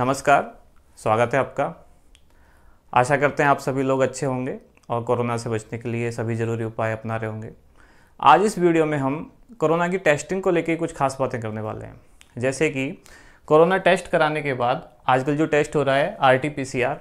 नमस्कार स्वागत है आपका आशा करते हैं आप सभी लोग अच्छे होंगे और कोरोना से बचने के लिए सभी ज़रूरी उपाय अपना रहे होंगे आज इस वीडियो में हम कोरोना की टेस्टिंग को लेकर कुछ खास बातें करने वाले हैं जैसे कि कोरोना टेस्ट कराने के बाद आजकल जो टेस्ट हो रहा है आर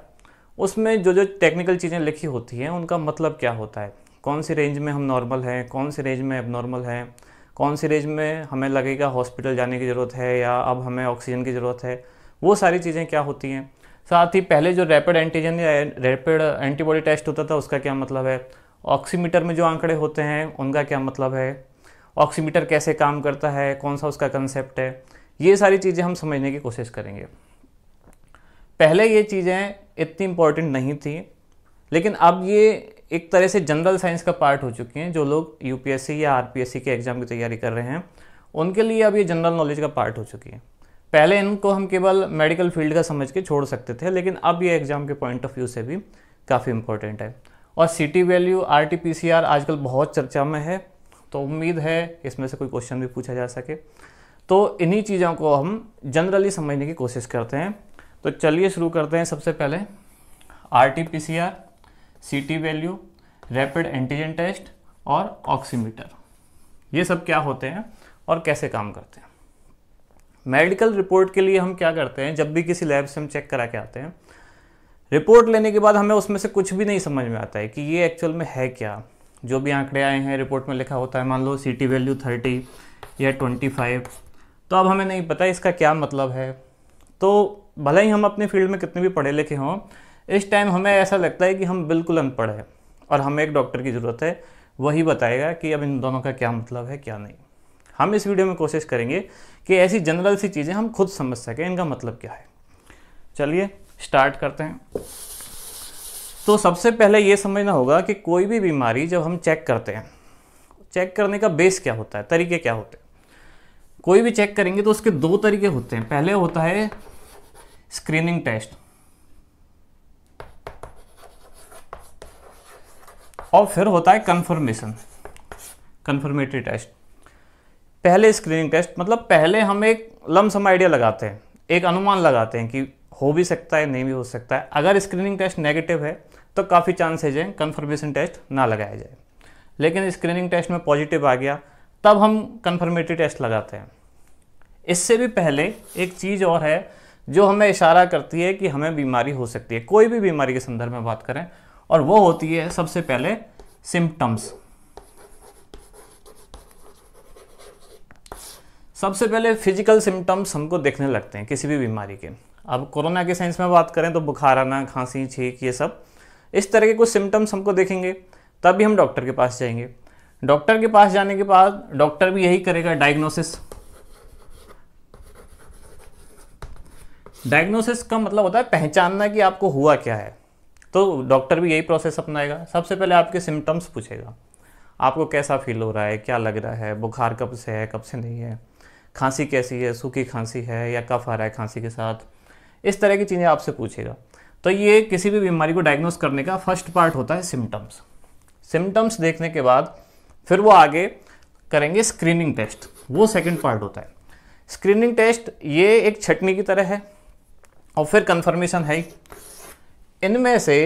उसमें जो जो टेक्निकल चीज़ें लिखी होती हैं उनका मतलब क्या होता है कौन सी रेंज में हम नॉर्मल हैं कौन सी रेंज में अब नॉर्मल हैं कौन सी रेंज में हमें लगेगा हॉस्पिटल जाने की ज़रूरत है या अब हमें ऑक्सीजन की ज़रूरत है वो सारी चीज़ें क्या होती हैं साथ ही पहले जो रैपिड एंटीजन या रैपिड एंटीबॉडी टेस्ट होता था उसका क्या मतलब है ऑक्सीमीटर में जो आंकड़े होते हैं उनका क्या मतलब है ऑक्सीमीटर कैसे काम करता है कौन सा उसका कंसेप्ट है ये सारी चीज़ें हम समझने की कोशिश करेंगे पहले ये चीज़ें इतनी इम्पॉर्टेंट नहीं थी लेकिन अब ये एक तरह से जनरल साइंस का पार्ट हो चुकी हैं जो लोग यूपीएससी या आरपीएससी के एग्ज़ाम की तैयारी कर रहे हैं उनके लिए अब ये जनरल नॉलेज का पार्ट हो चुकी है पहले इनको हम केवल मेडिकल फील्ड का समझ के छोड़ सकते थे लेकिन अब ये एग्ज़ाम के पॉइंट ऑफ व्यू से भी काफ़ी इंपॉर्टेंट है और C T value R T P C R आजकल बहुत चर्चा में है तो उम्मीद है इसमें से कोई क्वेश्चन भी पूछा जा सके तो इन्हीं चीज़ों को हम जनरली समझने की कोशिश करते हैं तो चलिए शुरू करते हैं सबसे पहले R T P C R C T value rapid antigen test और ऑक्सीमीटर ये सब क्या होते हैं और कैसे काम करते हैं मेडिकल रिपोर्ट के लिए हम क्या करते हैं जब भी किसी लैब से हम चेक करा के आते हैं रिपोर्ट लेने के बाद हमें उसमें से कुछ भी नहीं समझ में आता है कि ये एक्चुअल में है क्या जो भी आंकड़े आए हैं रिपोर्ट में लिखा होता है मान लो सी टी वैल्यू थर्टी या ट्वेंटी फाइव तो अब हमें नहीं पता इसका क्या मतलब है तो भले ही हम अपने फील्ड में कितने भी पढ़े लिखे हों इस टाइम हमें ऐसा लगता है कि हम बिल्कुल अनपढ़ हैं और हमें एक डॉक्टर की ज़रूरत है वही बताएगा कि अब इन दोनों का क्या मतलब है क्या नहीं हम इस वीडियो में कोशिश करेंगे कि ऐसी जनरल सी चीज़ें हम खुद समझ सकें इनका मतलब क्या है चलिए स्टार्ट करते हैं तो सबसे पहले ये समझना होगा कि कोई भी बीमारी जब हम चेक करते हैं चेक करने का बेस क्या होता है तरीके क्या होते हैं कोई भी चेक करेंगे तो उसके दो तरीके होते हैं पहले होता है स्क्रीनिंग टेस्ट और फिर होता है कन्फर्मेशन कन्फर्मेटरी टेस्ट पहले स्क्रीनिंग टेस्ट मतलब पहले हम एक लमसम आइडिया लगाते हैं एक अनुमान लगाते हैं कि हो भी सकता है नहीं भी हो सकता है अगर स्क्रीनिंग टेस्ट नेगेटिव है तो काफ़ी चांसेज हैं कन्फर्मेशन टेस्ट ना लगाया जाए लेकिन स्क्रीनिंग टेस्ट में पॉजिटिव आ गया तब हम कन्फर्मेटरी टेस्ट लगाते हैं इससे भी पहले एक चीज़ और है जो हमें इशारा करती है कि हमें बीमारी हो सकती है कोई भी बीमारी के संदर्भ में बात करें और वो होती है सबसे पहले सिम्टम्स सबसे पहले फिजिकल सिम्टम्स हमको देखने लगते हैं किसी भी बीमारी के अब कोरोना के सेंस में बात करें तो बुखार आना खांसी छींक ये सब इस तरह के कुछ सिम्टम्स हमको देखेंगे तब भी हम डॉक्टर के पास जाएंगे डॉक्टर के पास जाने के बाद डॉक्टर भी यही करेगा डायग्नोसिस डायग्नोसिस का मतलब होता है पहचानना कि आपको हुआ क्या है तो डॉक्टर भी यही प्रोसेस अपनाएगा सबसे पहले आपके सिम्टम्स पूछेगा आपको कैसा फील हो रहा है क्या लग रहा है बुखार कब से है कब से नहीं है खांसी कैसी है सूखी खांसी है या कफ आ रहा है खांसी के साथ इस तरह की चीज़ें आपसे पूछेगा तो ये किसी भी बीमारी को डायग्नोस करने का फर्स्ट पार्ट होता है सिम्टम्स सिम्टम्स देखने के बाद फिर वो आगे करेंगे स्क्रीनिंग टेस्ट वो सेकेंड पार्ट होता है स्क्रीनिंग टेस्ट ये एक छटनी की तरह है और फिर कन्फर्मेशन है इनमें से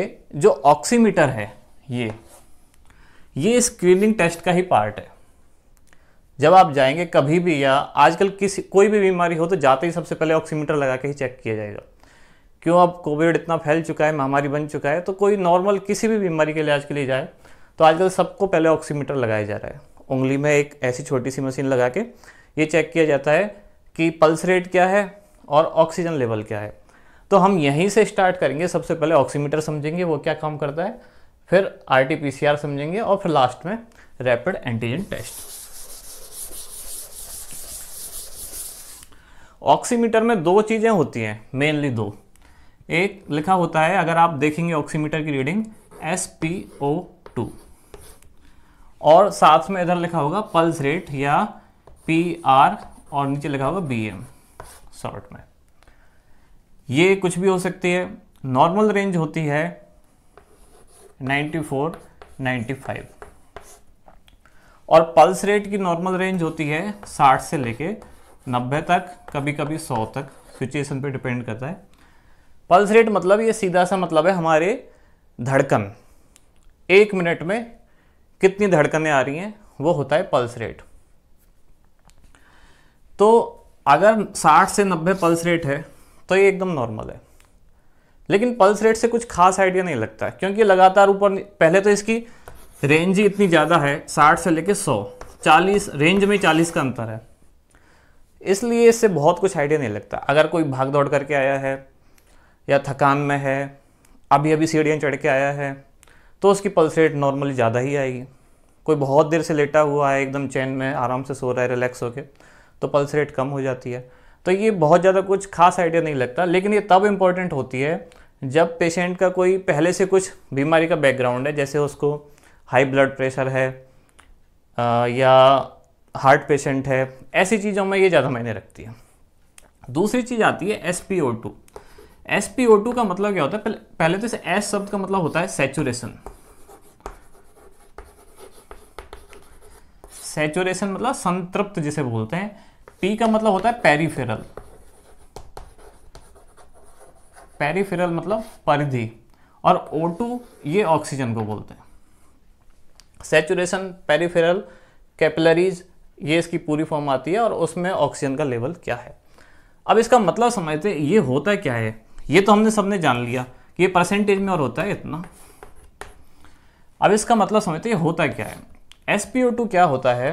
जो ऑक्सीमीटर है ये ये स्क्रीनिंग टेस्ट का ही पार्ट है जब आप जाएंगे कभी भी या आजकल किसी कोई भी बीमारी हो तो जाते ही सबसे पहले ऑक्सीमीटर लगा के ही चेक किया जाएगा क्यों अब कोविड इतना फैल चुका है महामारी बन चुका है तो कोई नॉर्मल किसी भी बीमारी के इलाज के लिए जाए तो आजकल सबको पहले ऑक्सीमीटर लगाया जा रहा है उंगली में एक ऐसी छोटी सी मशीन लगा के ये चेक किया जाता है कि पल्स रेट क्या है और ऑक्सीजन लेवल क्या है तो हम यहीं से स्टार्ट करेंगे सबसे पहले ऑक्सीमीटर समझेंगे वो क्या काम करता है फिर आर समझेंगे और फिर लास्ट में रैपिड एंटीजन टेस्ट ऑक्सीमीटर में दो चीज़ें होती हैं मेनली दो एक लिखा होता है अगर आप देखेंगे ऑक्सीमीटर की reading S P O two और साथ में इधर लिखा होगा पल्स रेट या पी आर और नीचे लिखा होगा बी एम शॉर्ट में ये कुछ भी हो सकती है नॉर्मल रेंज होती है 94, 95 और पल्स रेट की नॉर्मल रेंज होती है 60 से लेके नब्बे तक कभी कभी सौ तक सिचुएशन पे डिपेंड करता है पल्स रेट मतलब ये सीधा सा मतलब है हमारे धड़कन एक मिनट में कितनी धड़कनें आ रही हैं वो होता है पल्स रेट तो अगर 60 से 90 पल्स रेट है तो ये एकदम नॉर्मल है लेकिन पल्स रेट से कुछ खास आइडिया नहीं लगता है क्योंकि लगातार ऊपर पहले तो इसकी रेंज ही इतनी ज़्यादा है 60 से लेके 100 40 रेंज में 40 का अंतर है इसलिए इससे बहुत कुछ आइडिया नहीं लगता अगर कोई भाग दौड़ करके आया है या थकान में है अभी अभी सीढ़ियाँ चढ़ के आया है तो उसकी पल्स रेट नॉर्मली ज़्यादा ही आएगी कोई बहुत देर से लेटा हुआ है एकदम चैन में आराम से सो रहा है रिलैक्स होकर तो पल्स रेट कम हो जाती है तो ये बहुत ज़्यादा कुछ खास आइडिया नहीं लगता लेकिन ये तब इम्पॉर्टेंट होती है जब पेशेंट का कोई पहले से कुछ बीमारी का बैकग्राउंड है जैसे उसको हाई ब्लड प्रेशर है आ, या हार्ट पेशेंट है ऐसी चीज़ों में ये ज़्यादा मायने रखती है दूसरी चीज़ आती है S P O two S P O two का मतलब क्या होता है पहले तो इसे एस शब्द का मतलब होता है सेचुरेशन सेचुरेशन मतलब संतृप्त जिसे बोलते हैं पी का मतलब होता है पेरीफेरल पेरीफेरल मतलब परिधि और टू ये ऑक्सीजन को बोलते हैं सेचुरेशन पेरीफेरल कैपिलरीज ये इसकी पूरी फॉर्म आती है और उसमें ऑक्सीजन का लेवल क्या है अब इसका मतलब समझते ये होता है क्या है ये तो हमने सबने जान लिया कि ये परसेंटेज में और होता है इतना अब इसका मतलब समझते ये होता क्या है एस क्या होता है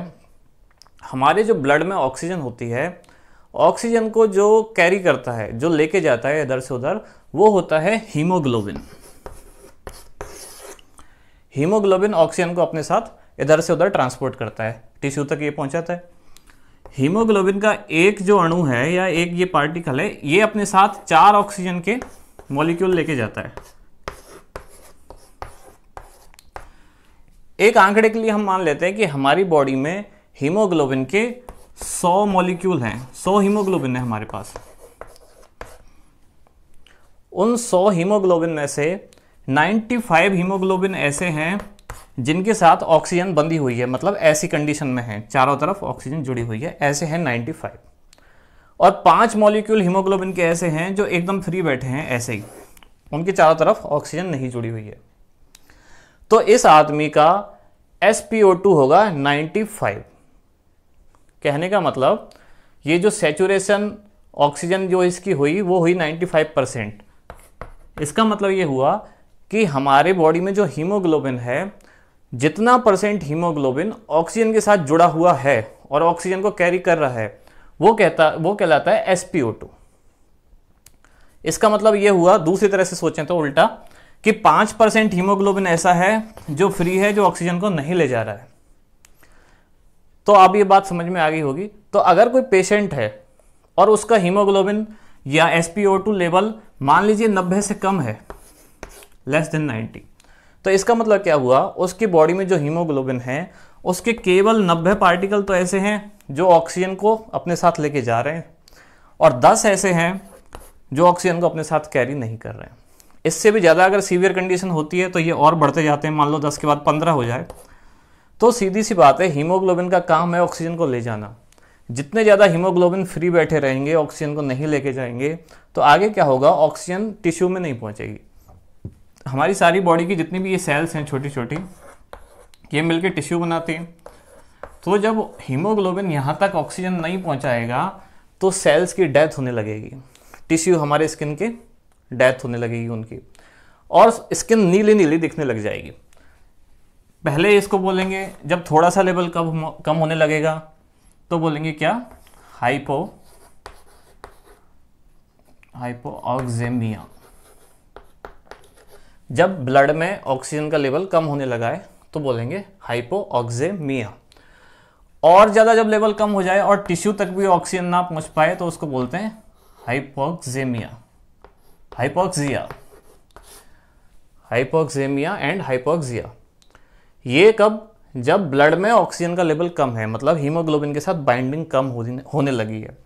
हमारे जो ब्लड में ऑक्सीजन होती है ऑक्सीजन को जो कैरी करता है जो लेके जाता है इधर से उधर वो होता है हीमोग्लोबिन हीमोग्लोबिन ऑक्सीजन को अपने साथ इधर से उधर ट्रांसपोर्ट करता है टिश्यू तक ये पहुंचाता है हीमोग्लोबिन का एक जो अणु है या एक ये पार्टिकल है ये अपने साथ चार ऑक्सीजन के मॉलिक्यूल लेके जाता है एक आंकड़े के लिए हम मान लेते हैं कि हमारी बॉडी में हीमोग्लोबिन के 100 मॉलिक्यूल हैं 100 हीमोग्लोबिन है हमारे पास उन 100 हीमोग्लोबिन में से 95 हीमोग्लोबिन ऐसे हैं जिनके साथ ऑक्सीजन बंधी हुई है मतलब ऐसी कंडीशन में है चारों तरफ ऑक्सीजन जुड़ी हुई है ऐसे हैं 95 और पांच मॉलिक्यूल हीमोग्लोबिन के ऐसे हैं जो एकदम फ्री बैठे हैं ऐसे ही उनके चारों तरफ ऑक्सीजन नहीं जुड़ी हुई है तो इस आदमी का एस होगा फाइव कहने का मतलब ये जो सेचुरेशन ऑक्सीजन जो इसकी हुई वो हुई 95 परसेंट इसका मतलब ये हुआ कि हमारे बॉडी में जो हीमोग्लोबिन है जितना परसेंट हीमोग्लोबिन ऑक्सीजन के साथ जुड़ा हुआ है और ऑक्सीजन को कैरी कर रहा है वो कहता वो कहलाता है एस इसका मतलब ये हुआ दूसरी तरह से सोचें तो उल्टा कि पांच परसेंट हीमोग्लोबिन ऐसा है जो फ्री है जो ऑक्सीजन को नहीं ले जा रहा है तो अब ये बात समझ में आ गई होगी तो अगर कोई पेशेंट है और उसका हीमोग्लोबिन या एस लेवल मान लीजिए नब्बे से कम है लेस देन नाइनटी तो इसका मतलब क्या हुआ उसकी बॉडी में जो हीमोग्लोबिन है उसके केवल 90 पार्टिकल तो ऐसे हैं जो ऑक्सीजन को अपने साथ लेके जा रहे हैं और 10 ऐसे हैं जो ऑक्सीजन को अपने साथ कैरी नहीं कर रहे हैं इससे भी ज़्यादा अगर सीवियर कंडीशन होती है तो ये और बढ़ते जाते हैं मान लो दस के बाद पंद्रह हो जाए तो सीधी सी बात है हीमोग्लोबिन का काम है ऑक्सीजन को ले जाना जितने ज़्यादा हीमोग्लोबिन फ्री बैठे रहेंगे ऑक्सीजन को नहीं लेके जाएंगे तो आगे क्या होगा ऑक्सीजन टिश्यू में नहीं पहुँचेगी हमारी सारी बॉडी की जितनी भी ये सेल्स हैं छोटी छोटी ये मिलके टिश्यू बनाते हैं तो जब हीमोग्लोबिन यहाँ तक ऑक्सीजन नहीं पहुँचाएगा तो सेल्स की डेथ होने लगेगी टिश्यू हमारे स्किन के डेथ होने लगेगी उनकी और स्किन नीली नीली दिखने लग जाएगी पहले इसको बोलेंगे जब थोड़ा सा लेवल कम कम होने लगेगा तो बोलेंगे क्या हाइपो हाइपो ऑक्जेमिया जब ब्लड में ऑक्सीजन का लेवल कम होने लगा है तो बोलेंगे हाइपोऑक्जेमिया और ज़्यादा जब लेवल कम हो जाए और टिश्यू तक भी ऑक्सीजन ना पहुंच पाए तो उसको बोलते हैं hypoxemia hypoxia hypoxemia and hypoxia ये कब जब ब्लड में ऑक्सीजन का लेवल कम है मतलब हीमोग्लोबिन के साथ बाइंडिंग कम होने लगी है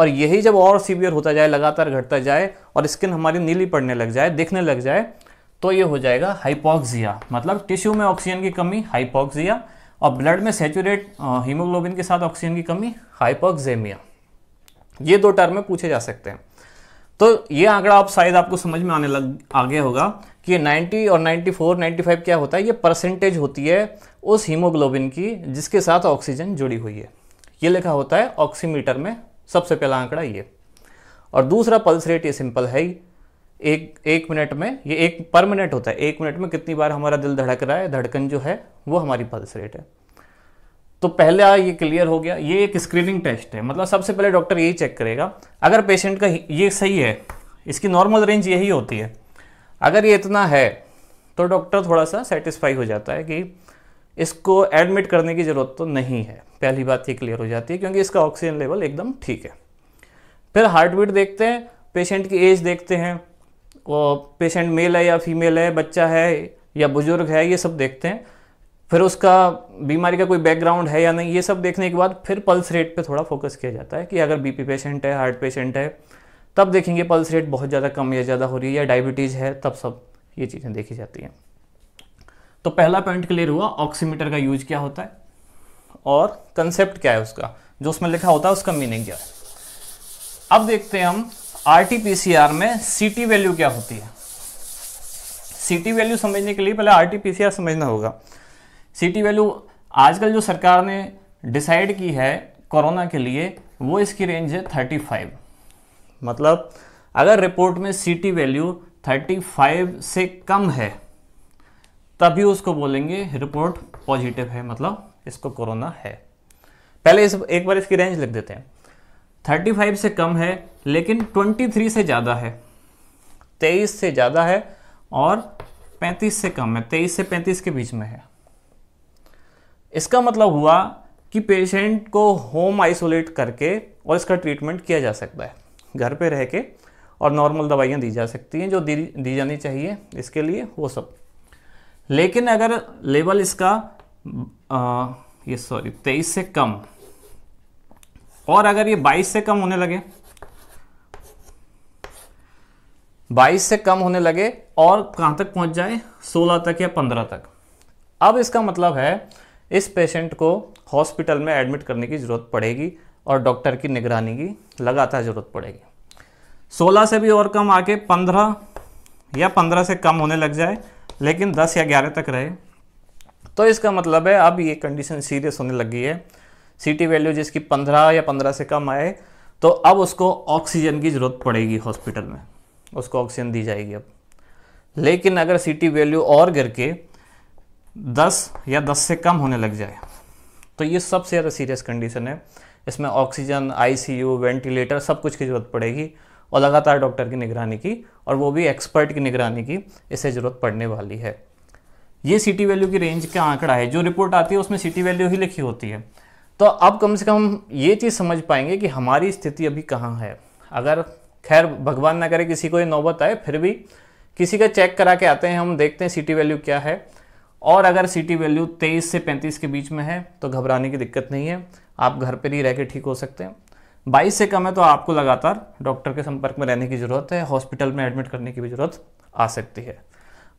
और यही जब और सीवियर होता जाए लगातार घटता जाए और स्किन हमारी नीली पड़ने लग जाए दिखने लग जाए तो ये हो जाएगा हाइपोक्सिया मतलब टिश्यू में ऑक्सीजन की कमी हाइपोक्सिया और ब्लड में सेचुरेट हीमोग्लोबिन के साथ ऑक्सीजन की कमी हाइपोक्सेमिया ये दो टर्म में पूछे जा सकते हैं तो ये आंकड़ा आप शायद आपको समझ में आने लग आगे होगा कि 90 और 94, 95 क्या होता है ये परसेंटेज होती है उस हीमोग्लोबिन की जिसके साथ ऑक्सीजन जुड़ी हुई है ये लिखा होता है ऑक्सीमीटर में सबसे पहला आंकड़ा ये और दूसरा पल्स रेट ये सिंपल है ही एक एक मिनट में ये एक पर मिनट होता है एक मिनट में कितनी बार हमारा दिल धड़क रहा है धड़कन जो है वो हमारी पल्स रेट है तो पहला ये क्लियर हो गया ये एक स्क्रीनिंग टेस्ट है मतलब सबसे पहले डॉक्टर यही चेक करेगा अगर पेशेंट का ये सही है इसकी नॉर्मल रेंज यही होती है अगर ये इतना है तो डॉक्टर थोड़ा सा सेटिस्फाई हो जाता है कि इसको एडमिट करने की ज़रूरत तो नहीं है पहली बात ये क्लियर हो जाती है क्योंकि इसका ऑक्सीजन लेवल एकदम ठीक है फिर हार्ट बीट देखते हैं पेशेंट की एज देखते हैं पेशेंट मेल है या फीमेल है बच्चा है या बुजुर्ग है ये सब देखते हैं फिर उसका बीमारी का कोई बैकग्राउंड है या नहीं ये सब देखने के बाद फिर पल्स रेट पे थोड़ा फोकस किया जाता है कि अगर बीपी पेशेंट है हार्ट पेशेंट है तब देखेंगे पल्स रेट बहुत ज़्यादा कम या ज़्यादा हो रही है या डायबिटीज़ है तब सब ये चीज़ें देखी जाती हैं तो पहला पॉइंट क्लियर हुआ ऑक्सीमीटर का यूज क्या होता है और कंसेप्ट क्या है उसका जो उसमें लिखा होता है उसका मीनिंग क्या है अब देखते हैं हम आरटीपीसीआर में सीटी वैल्यू क्या होती है सीटी वैल्यू समझने के लिए पहले आरटीपीसीआर समझना होगा सीटी वैल्यू आजकल जो सरकार ने डिसाइड की है कोरोना के लिए वो इसकी रेंज है थर्टी फाइव मतलब अगर रिपोर्ट में सीटी वैल्यू थर्टी फाइव से कम है तभी उसको बोलेंगे रिपोर्ट पॉजिटिव है मतलब इसको कोरोना है पहले इस एक बार इसकी रेंज लिख देते हैं 35 से कम है लेकिन 23 से ज़्यादा है 23 से ज़्यादा है और 35 से कम है 23 से 35 के बीच में है इसका मतलब हुआ कि पेशेंट को होम आइसोलेट करके और इसका ट्रीटमेंट किया जा सकता है घर पे रह के और नॉर्मल दवाइयाँ दी जा सकती हैं जो दी दी जानी चाहिए इसके लिए वो सब लेकिन अगर लेवल इसका आ, ये सॉरी तेईस से कम और अगर ये बाईस से कम होने लगे 22 से कम होने लगे और कहाँ तक पहुँच जाए 16 तक या 15 तक अब इसका मतलब है इस पेशेंट को हॉस्पिटल में एडमिट करने की ज़रूरत पड़ेगी और डॉक्टर की निगरानी की लगातार ज़रूरत पड़ेगी 16 से भी और कम आके 15 या 15 से कम होने लग जाए लेकिन 10 या 11 तक रहे तो इसका मतलब है अब ये कंडीशन सीरियस होने लगी है सी वैल्यू जिसकी 15 या 15 से कम आए तो अब उसको ऑक्सीजन की ज़रूरत पड़ेगी हॉस्पिटल में उसको ऑक्सीजन दी जाएगी अब लेकिन अगर सी वैल्यू और गिर के दस या दस से कम होने लग जाए तो ये सबसे ज़्यादा सीरियस कंडीशन है इसमें ऑक्सीजन आईसीयू वेंटिलेटर सब कुछ की ज़रूरत पड़ेगी और लगातार डॉक्टर की निगरानी की और वो भी एक्सपर्ट की निगरानी की इसे ज़रूरत पड़ने वाली है ये सी वैल्यू की रेंज का आंकड़ा है जो रिपोर्ट आती है उसमें सी वैल्यू ही लिखी होती है तो अब कम से कम ये चीज़ समझ पाएंगे कि हमारी स्थिति अभी कहाँ है अगर खैर भगवान ना करे किसी को ये नौबत आए फिर भी किसी का चेक करा के आते हैं हम देखते हैं सिटी वैल्यू क्या है और अगर सिटी वैल्यू 23 से 35 के बीच में है तो घबराने की दिक्कत नहीं है आप घर पर ही रह के ठीक हो सकते हैं बाईस से कम है तो आपको लगातार डॉक्टर के संपर्क में रहने की ज़रूरत है हॉस्पिटल में एडमिट करने की भी ज़रूरत आ सकती है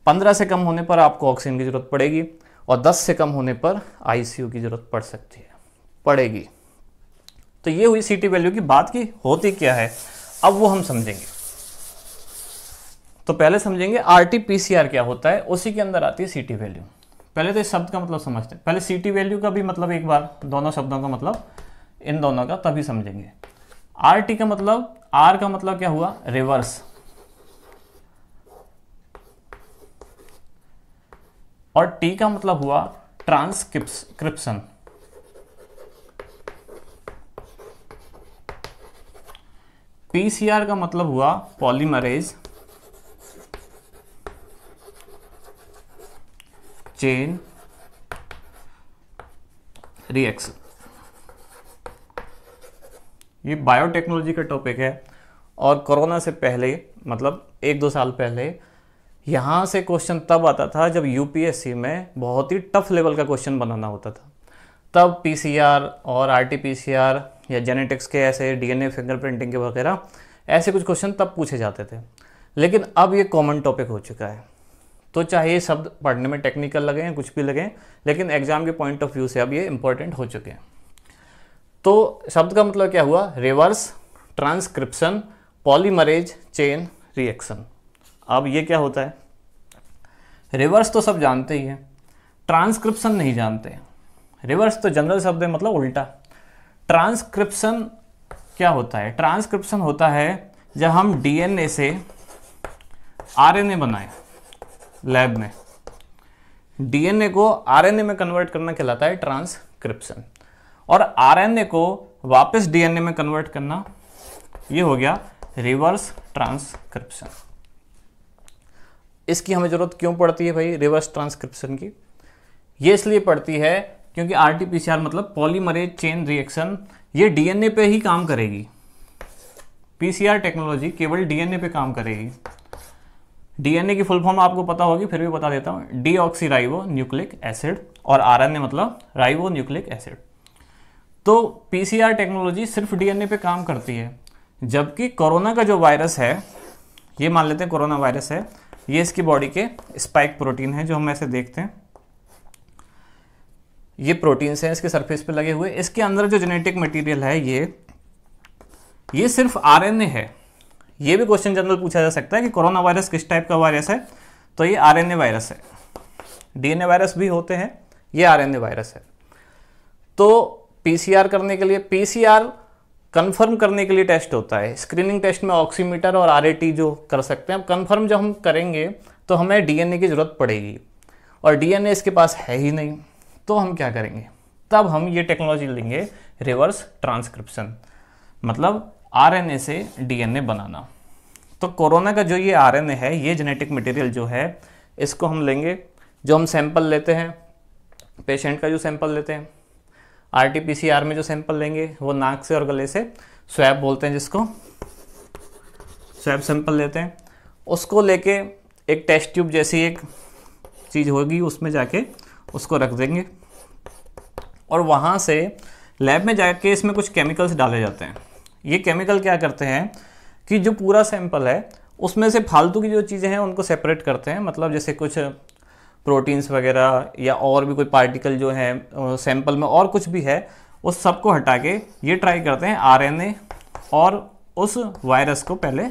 पंद्रह से कम होने पर आपको ऑक्सीजन की ज़रूरत पड़ेगी और दस से कम होने पर आईसीयू की ज़रूरत पड़ सकती है पड़ेगी तो ये हुई सिटी वैल्यू की बात की होती क्या है अब वो हम समझेंगे तो पहले समझेंगे आरटीपीसीआर क्या होता है उसी के अंदर आती है सीटी वैल्यू पहले तो इस शब्द का मतलब समझते हैं पहले सीटी वैल्यू का भी मतलब एक बार तो दोनों शब्दों का मतलब इन दोनों का तभी समझेंगे आर टी का मतलब आर का मतलब क्या हुआ रिवर्स और टी का मतलब हुआ ट्रांसक्रिप्शन पीसीआर का मतलब हुआ पॉलीमरेज चेन रिएक्शन ये बायोटेक्नोलॉजी का टॉपिक है और कोरोना से पहले मतलब एक दो साल पहले यहाँ से क्वेश्चन तब आता था जब यूपीएससी में बहुत ही टफ लेवल का क्वेश्चन बनाना होता था तब पीसीआर और आरटीपीसीआर या जेनेटिक्स के ऐसे डीएनए फिंगरप्रिंटिंग के वगैरह ऐसे कुछ क्वेश्चन तब पूछे जाते थे लेकिन अब ये कॉमन टॉपिक हो चुका है तो चाहे ये शब्द पढ़ने में टेक्निकल लगें कुछ भी लगें लेकिन एग्जाम के पॉइंट ऑफ व्यू से अब ये इंपॉर्टेंट हो चुके हैं तो शब्द का मतलब क्या हुआ reverse transcription polymerase chain reaction अब ये क्या होता है रिवर्स तो सब जानते ही हैं ट्रांसक्रिप्शन नहीं जानते रिवर्स तो जनरल शब्द है मतलब उल्टा ट्रांसक्रिप्शन क्या होता है ट्रांसक्रिप्शन होता है जब हम डीएनए से आरएनए बनाए लैब में डीएनए को आरएनए में कन्वर्ट करना कहलाता है ट्रांसक्रिप्शन और आरएनए को वापस डीएनए में कन्वर्ट करना ये हो गया रिवर्स ट्रांसक्रिप्शन इसकी हमें ज़रूरत क्यों पड़ती है भाई रिवर्स ट्रांसक्रिप्शन की ये इसलिए पड़ती है क्योंकि R T P C R मतलब पॉलीमरेज चेन रिएक्शन ये डीएनए पे ही काम करेगी पीसीआर टेक्नोलॉजी केवल डीएनए पे काम करेगी डीएनए की फुल फॉर्म आपको पता होगी फिर भी बता देता हूँ डीऑक्सीराइबो न्यूक्लिक एसिड और आरएनए मतलब राइवो न्यूक्लिक एसिड तो पीसीआर टेक्नोलॉजी सिर्फ डीएनए पे काम करती है जबकि कोरोना का जो वायरस है ये मान लेते हैं कोरोना वायरस है ये इसकी बॉडी के स्पाइक प्रोटीन है जो हम ऐसे देखते हैं ये प्रोटीन्स हैं इसके सरफेस पे लगे हुए इसके अंदर जो जेनेटिक मटेरियल है ये ये सिर्फ आरएनए है ये भी क्वेश्चन जनरल पूछा जा सकता है कि कोरोना वायरस किस टाइप का वायरस है तो ये आरएनए वायरस है डीएनए वायरस भी होते हैं ये आरएनए वायरस है तो पीसीआर करने के लिए पीसीआर कंफर्म करने के लिए टेस्ट होता है स्क्रीनिंग टेस्ट में ऑक्सीमीटर और आर जो कर सकते हैं अब जब हम करेंगे तो हमें डी की ज़रूरत पड़ेगी और डी इसके पास है ही नहीं तो हम क्या करेंगे तब हम ये टेक्नोलॉजी लेंगे रिवर्स ट्रांसक्रिप्शन मतलब आरएनए से डीएनए बनाना तो कोरोना का जो ये आरएनए है ये जेनेटिक मटेरियल जो है इसको हम लेंगे जो हम सैंपल लेते हैं पेशेंट का जो सैंपल लेते हैं आरटीपीसीआर में जो सैंपल लेंगे वो नाक से और गले से स्वैब बोलते हैं जिसको स्वैब सैंपल लेते हैं उसको लेके एक टेस्ट ट्यूब जैसी एक चीज़ होगी उसमें जाके उसको रख देंगे और वहाँ से लैब में जाके इसमें कुछ केमिकल्स डाले जाते हैं ये केमिकल क्या करते हैं कि जो पूरा सैंपल है उसमें से फालतू की जो चीज़ें हैं उनको सेपरेट करते हैं मतलब जैसे कुछ प्रोटीन्स वगैरह या और भी कोई पार्टिकल जो है सैंपल में और कुछ भी है उस सबको हटा के ये ट्राई करते हैं आर और उस वायरस को पहले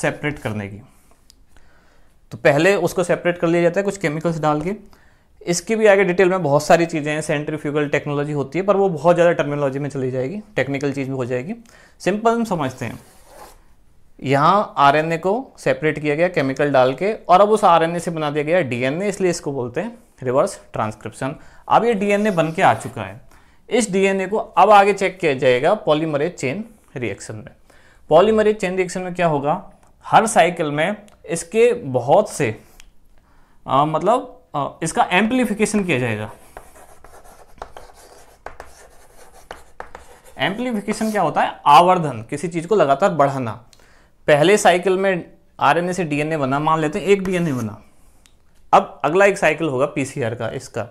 सेपरेट करने की तो पहले उसको सेपरेट कर लिया जाता है कुछ केमिकल्स डाल के इसकी भी आगे डिटेल में बहुत सारी चीज़ें हैं सेंट्रीफ्यूगल टेक्नोलॉजी होती है पर वो बहुत ज़्यादा टर्मिनोलॉजी में चली जाएगी टेक्निकल चीज़ भी हो जाएगी सिंपल हम समझते हैं यहाँ आरएनए को सेपरेट किया गया केमिकल डाल के और अब उस आरएनए से बना दिया गया डीएनए इसलिए इसको बोलते हैं रिवर्स ट्रांसक्रिप्शन अब ये डीएनए बन के आ चुका है इस डीएनए को अब आगे चेक किया जाएगा पॉलीमरेज चेन रिएक्शन में पॉलीमरेज चेन रिएक्शन में क्या होगा हर साइकिल में इसके बहुत से आ, मतलब इसका एम्पलीफिकेशन किया जाएगा एम्पलीफिकेशन क्या होता है आवर्धन किसी चीज़ को लगातार बढ़ाना पहले साइकिल में आरएनए से डीएनए बना मान लेते हैं एक डीएनए बना अब अगला एक साइकिल होगा पीसीआर का इसका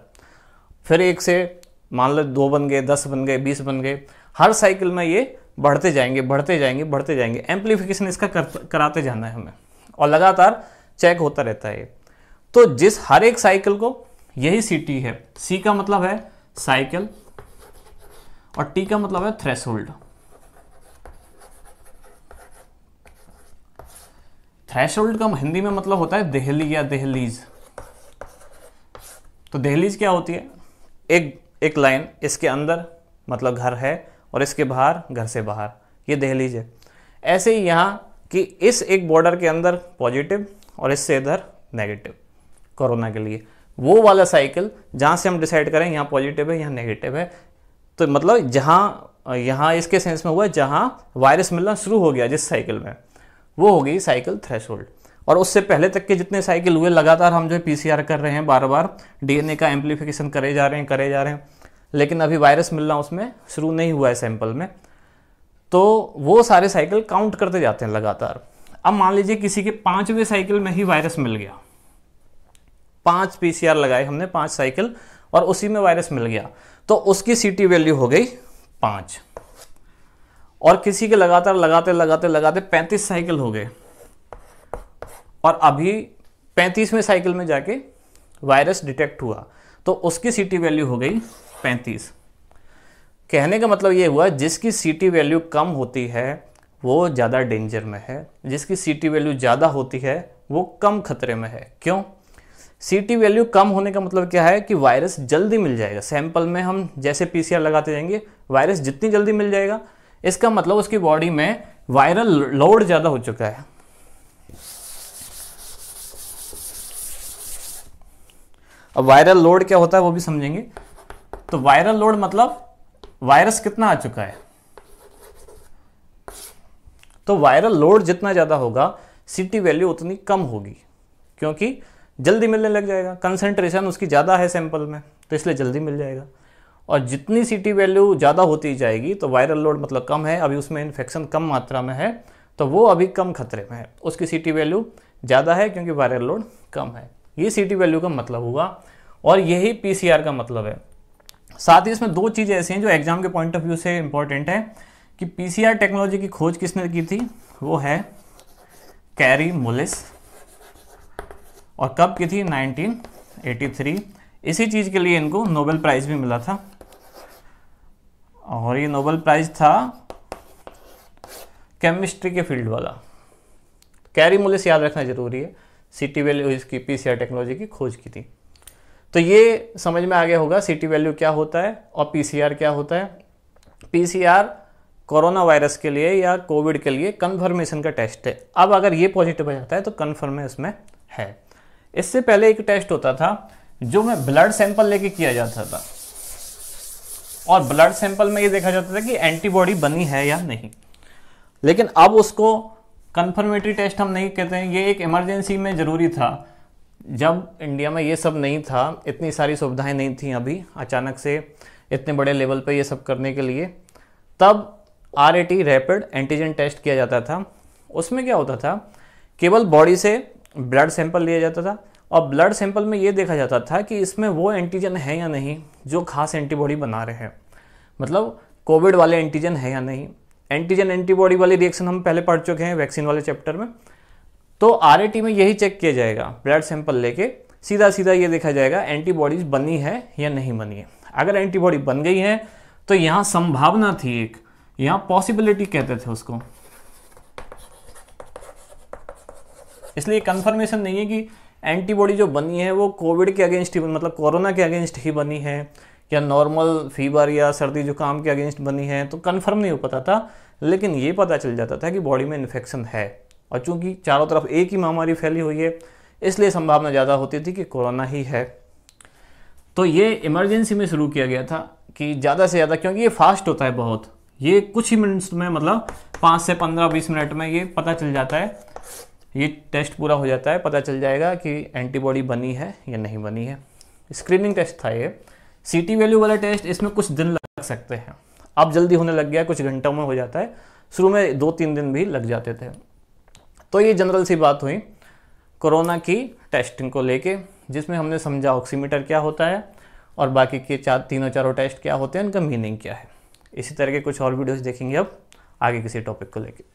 फिर एक से मान लो दो बन गए दस बन गए बीस बन गए हर साइकिल में ये बढ़ते जाएंगे बढ़ते जाएंगे बढ़ते जाएंगे एम्पलीफिकेशन इसका कर, कराते जाना है हमें और लगातार चेक होता रहता है ये तो जिस हर एक साइकिल को यही सी है सी का मतलब है साइकिल और टी का मतलब है थ्रेस होल्ड थ्रेश होल्ड का हिंदी में मतलब होता है दहली या दहलीज तो दहलीज क्या होती है एक एक लाइन इसके अंदर मतलब घर है और इसके बाहर घर से बाहर ये दहलीज है ऐसे ही यहां कि इस एक बॉर्डर के अंदर पॉजिटिव और इससे इधर नेगेटिव कोरोना के लिए वो वाला साइकिल जहाँ से हम डिसाइड करें यहाँ पॉजिटिव है यहाँ नेगेटिव है तो मतलब जहाँ यहाँ इसके सेंस में हुआ जहाँ वायरस मिलना शुरू हो गया जिस साइकिल में वो हो गई साइकिल थ्रेश और उससे पहले तक के जितने साइकिल हुए लगातार हम जो है कर रहे हैं बार बार डी का एम्पलीफिकेशन करे जा रहे हैं करे जा रहे हैं लेकिन अभी वायरस मिलना उसमें शुरू नहीं हुआ है सैंपल में तो वो सारे साइकिल काउंट करते जाते हैं लगातार अब मान लीजिए किसी के पाँचवें साइकिल में ही वायरस मिल गया पांच पीसीआर लगाए हमने पांच साइकिल और उसी में वायरस मिल गया तो उसकी सीटी वैल्यू हो गई पांच और किसी के लगातार लगाते लगाते लगाते पैंतीस साइकिल हो गए और अभी पैंतीसवें साइकिल में जाके वायरस डिटेक्ट हुआ तो उसकी सीटी वैल्यू हो गई पैंतीस कहने का मतलब यह हुआ जिसकी सीटी वैल्यू कम होती है वो ज़्यादा डेंजर में है जिसकी सीटी वैल्यू ज़्यादा होती है वो कम खतरे में है क्यों सीटी वैल्यू कम होने का मतलब क्या है कि वायरस जल्दी मिल जाएगा सैंपल में हम जैसे पीसीआर लगाते जाएंगे वायरस जितनी जल्दी मिल जाएगा इसका मतलब उसकी बॉडी में वायरल लोड ज़्यादा हो चुका है अब वायरल लोड क्या होता है वो भी समझेंगे तो वायरल लोड मतलब वायरस कितना आ चुका है तो वायरल लोड जितना ज़्यादा होगा सीटी वैल्यू उतनी कम होगी क्योंकि जल्दी मिलने लग जाएगा कंसेंट्रेशन उसकी ज़्यादा है सैंपल में तो इसलिए जल्दी मिल जाएगा और जितनी सी टी वैल्यू ज़्यादा होती जाएगी तो वायरल लोड मतलब कम है अभी उसमें इन्फेक्शन कम मात्रा में है तो वो अभी कम खतरे में है उसकी सी टी वैल्यू ज़्यादा है क्योंकि वायरल लोड कम है ये सी टी वैल्यू का मतलब हुआ और यही पी सी आर का मतलब है साथ ही इसमें दो चीज़ें ऐसी हैं जो एग्ज़ाम के पॉइंट ऑफ व्यू से इम्पॉर्टेंट है कि पी सी आर टेक्नोलॉजी की खोज किसने की थी वो है कैरी मुलिस और कब की थी 1983 इसी चीज़ के लिए इनको नोबेल प्राइज़ भी मिला था और ये नोबेल प्राइज़ था केमिस्ट्री के फील्ड वाला कैरी मुलिस याद रखना ज़रूरी है सी टी वैल्यू इसकी पी टेक्नोलॉजी की खोज की थी तो ये समझ में आ गया होगा सी टी वैल्यू क्या होता है और पी क्या होता है पी कोरोना वायरस के लिए या कोविड के लिए कन्फर्मेशन का टेस्ट है अब अगर ये पॉजिटिव आ जाता है तो कन्फर्म है इसमें है इससे पहले एक टेस्ट होता था जो मैं ब्लड सैंपल लेके किया जाता था और ब्लड सैंपल में ये देखा जाता था कि एंटीबॉडी बनी है या नहीं लेकिन अब उसको कन्फर्मेटरी टेस्ट हम नहीं कहते हैं ये एक इमरजेंसी में ज़रूरी था जब इंडिया में ये सब नहीं था इतनी सारी सुविधाएं नहीं थी अभी अचानक से इतने बड़े लेवल पर ये सब करने के लिए तब आर रैपिड एंटीजन टेस्ट किया जाता था उसमें क्या होता था केवल बॉडी से ब्लड सैंपल लिया जाता था और ब्लड सैंपल में ये देखा जाता था कि इसमें वो एंटीजन है या नहीं जो खास एंटीबॉडी बना रहे हैं मतलब कोविड वाले एंटीजन है या नहीं एंटीजन एंटीबॉडी वाले रिएक्शन हम पहले पढ़ चुके हैं वैक्सीन वाले चैप्टर में तो आर में यही चेक किया जाएगा ब्लड सैंपल लेके सीधा सीधा ये देखा जाएगा एंटीबॉडीज बनी है या नहीं बनी है अगर एंटीबॉडी बन गई है तो यहाँ संभावना थी एक यहाँ पॉसिबिलिटी कहते थे उसको इसलिए कन्फर्मेशन नहीं है कि एंटीबॉडी जो बनी है वो कोविड के अगेंस्ट ही मतलब कोरोना के अगेंस्ट ही बनी है या नॉर्मल फीवर या सर्दी जुकाम के अगेंस्ट बनी है तो कन्फर्म नहीं हो पाता था लेकिन ये पता चल जाता था कि बॉडी में इन्फेक्शन है और चूंकि चारों तरफ एक ही महामारी फैली हुई है इसलिए संभावना ज़्यादा होती थी कि कोरोना ही है तो ये इमरजेंसी में शुरू किया गया था कि ज़्यादा से ज़्यादा क्योंकि ये फास्ट होता है बहुत ये कुछ ही मिनट्स में मतलब पाँच से पंद्रह बीस मिनट में ये पता चल जाता है ये टेस्ट पूरा हो जाता है पता चल जाएगा कि एंटीबॉडी बनी है या नहीं बनी है स्क्रीनिंग टेस्ट था ये सीटी वैल्यू वाला टेस्ट इसमें कुछ दिन लग सकते हैं अब जल्दी होने लग गया कुछ घंटों में हो जाता है शुरू में दो तीन दिन भी लग जाते थे तो ये जनरल सी बात हुई कोरोना की टेस्टिंग को लेके जिसमें हमने समझा ऑक्सीमीटर क्या होता है और बाकी के चार तीनों चारों टेस्ट क्या होते हैं उनका मीनिंग क्या है इसी तरह के कुछ और वीडियोस देखेंगे अब आगे किसी टॉपिक को लेके